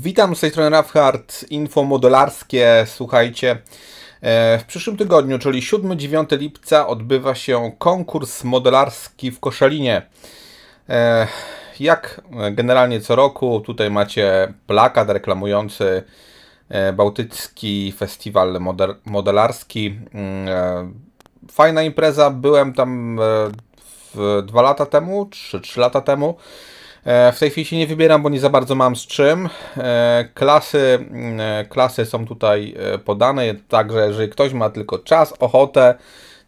Witam z tej strony Rafhard, info modelarskie. Słuchajcie, e, w przyszłym tygodniu, czyli 7-9 lipca, odbywa się konkurs modelarski w Koszalinie. E, jak generalnie co roku, tutaj macie plakat reklamujący e, Bałtycki Festiwal Modelarski. Mm, fajna impreza, byłem tam dwa lata temu, 3 lata temu. E, w tej chwili się nie wybieram, bo nie za bardzo mam z czym. E, klasy, mm, e, klasy są tutaj podane, także jeżeli ktoś ma tylko czas, ochotę,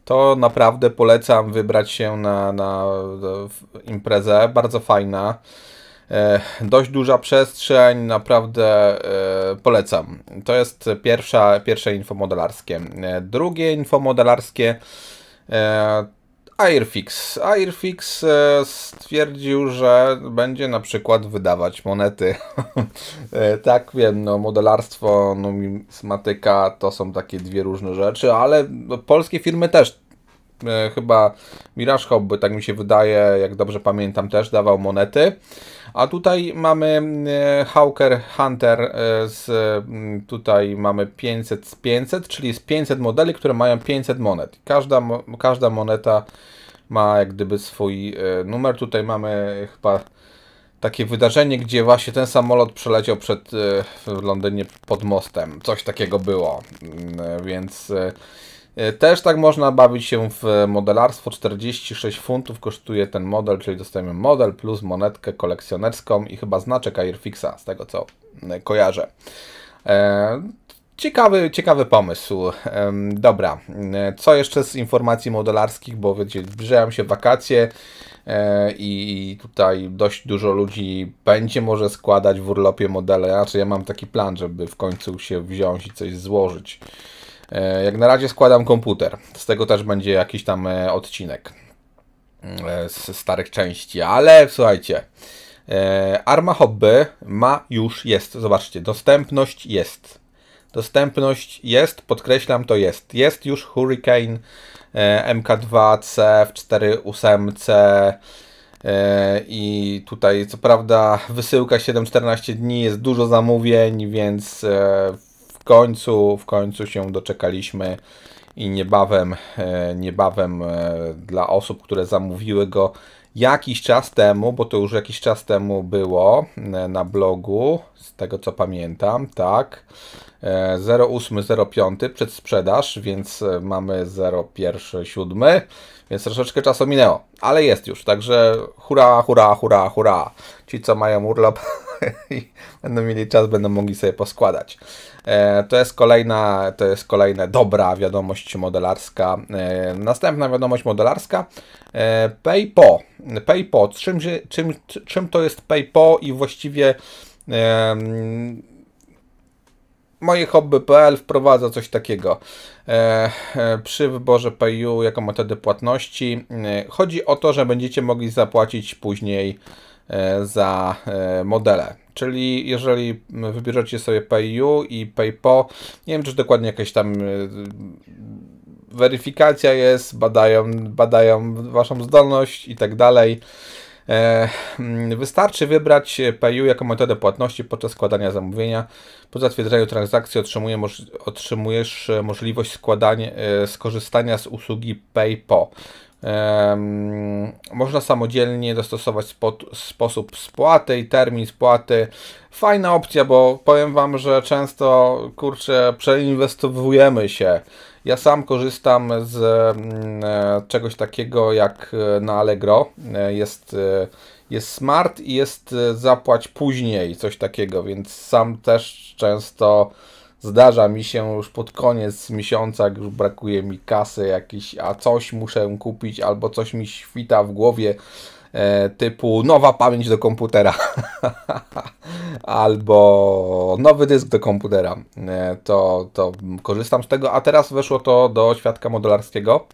to naprawdę polecam wybrać się na, na imprezę. Bardzo fajna. Dość duża przestrzeń, naprawdę polecam. To jest pierwsza, pierwsze infomodelarskie. Drugie infomodelarskie Airfix. Airfix e, stwierdził, że będzie na przykład wydawać monety. E, tak wiem, no modelarstwo, numizmatyka to są takie dwie różne rzeczy, ale polskie firmy też E, chyba Mirage Hobby, tak mi się wydaje, jak dobrze pamiętam, też dawał monety. A tutaj mamy e, Hawker Hunter e, z mm, tutaj mamy 500 z 500, czyli z 500 modeli, które mają 500 monet. Każda, każda moneta ma jak gdyby swój numer. Tutaj mamy chyba takie wydarzenie, gdzie właśnie ten samolot przeleciał przed, w Londynie pod mostem. Coś takiego było, mm, więc E, też tak można bawić się w modelarstwo. 46 funtów kosztuje ten model, czyli dostajemy model plus monetkę kolekcjonerską i chyba znaczek Airfixa, z tego co e, kojarzę. E, ciekawy, ciekawy pomysł. Dobra, co jeszcze z informacji modelarskich, bo wiecie, zbliżają się wakacje i tutaj dość dużo ludzi będzie może składać w urlopie modele. Znaczy ja mam taki plan, żeby w końcu się wziąć i coś złożyć. E, jak na razie składam komputer. Z tego też będzie jakiś tam e, odcinek mm, e, z starych części, ale słuchajcie. Arma Hobby ma już jest, zobaczcie, dostępność jest. Dostępność jest, podkreślam to jest. Jest już Hurricane MK2C w 48C i tutaj co prawda wysyłka 7-14 dni, jest dużo zamówień, więc w końcu, w końcu się doczekaliśmy i niebawem, e, niebawem e, dla osób, które zamówiły go jakiś czas temu, bo to już jakiś czas temu było e, na blogu, z tego co pamiętam, tak. 08.05 sprzedaż, więc mamy 01.07 więc troszeczkę czasu minęło, ale jest już, także hura, hura, hura, hura. Ci, co mają urlop i będą mieli czas, będą mogli sobie poskładać. E, to jest kolejna, to jest kolejna dobra wiadomość modelarska. E, następna wiadomość modelarska, e, PayPo. PayPo, czym, czym, czym to jest PayPo i właściwie moje hobby.pl wprowadza coś takiego e, e przy wyborze PayU jako metody płatności. E, chodzi o to, że będziecie mogli zapłacić później e, za e, modele. Czyli jeżeli wybierzecie sobie PayU i PayPo, nie wiem czy dokładnie jakaś tam e, weryfikacja jest, badają, badają waszą zdolność i tak dalej. E, mm, wystarczy wybrać e, PayU jako metodę płatności podczas składania zamówienia. Po zatwierdzeniu transakcji otrzymujesz e, możliwość składania, skorzystania z usługi PayPo. Mm, można samodzielnie dostosować sposób spłaty i termin spłaty. Fajna opcja, bo powiem Wam, że często kurczę przeinwestowujemy się ja sam korzystam z mm, e, czegoś takiego jak e, na Allegro. E, jest, jest smart i jest zapłać później, coś takiego, więc sam też często zdarza mi się już pod koniec miesiąca, już brakuje mi kasy jakiś, a coś muszę kupić albo coś mi świta w głowie typu nowa pamięć do komputera. albo nowy dysk do komputera. E, to, to korzystam z tego, a teraz weszło to do świadka modelarskiego.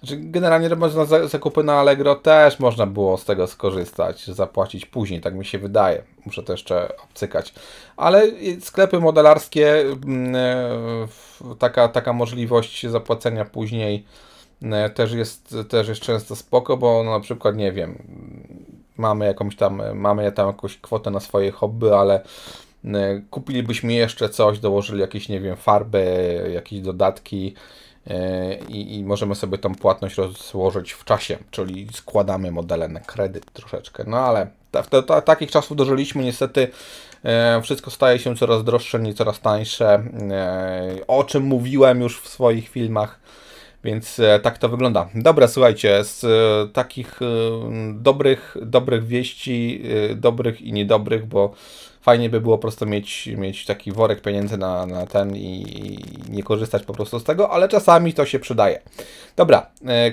Znaczy, generalnie robiąc zakupy na Allegro też można było z tego skorzystać, zapłacić później, tak mi się wydaje. Muszę to jeszcze obcykać. Ale sklepy modelarskie, mm, e, taka, taka możliwość zapłacenia później e, też jest, też jest często spoko, bo no, na przykład, nie wiem, mamy jakąś tam, mamy tam jakąś kwotę na swoje hobby, ale y, kupilibyśmy jeszcze coś, dołożyli jakieś, nie wiem, farby, jakieś dodatki y, i, i możemy sobie tą płatność rozłożyć w czasie, czyli składamy modele na kredyt troszeczkę, no ale ta, ta, takich czasów dożyliśmy niestety. E, wszystko staje się coraz droższe, nie coraz tańsze. E, o czym mówiłem już w swoich filmach. Więc e, tak to wygląda. Dobra, słuchajcie, z e, takich e, dobrych, dobrych wieści, dobrych i niedobrych, bo fajnie by było po prostu mieć, mieć taki worek pieniędzy na, na ten i, nie korzystać po prostu z tego, ale czasami to się przydaje. Dobra,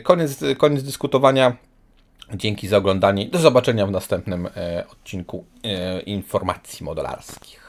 koniec, koniec dyskutowania. Dzięki za oglądanie. Do zobaczenia w następnym odcinku informacji modelarskich.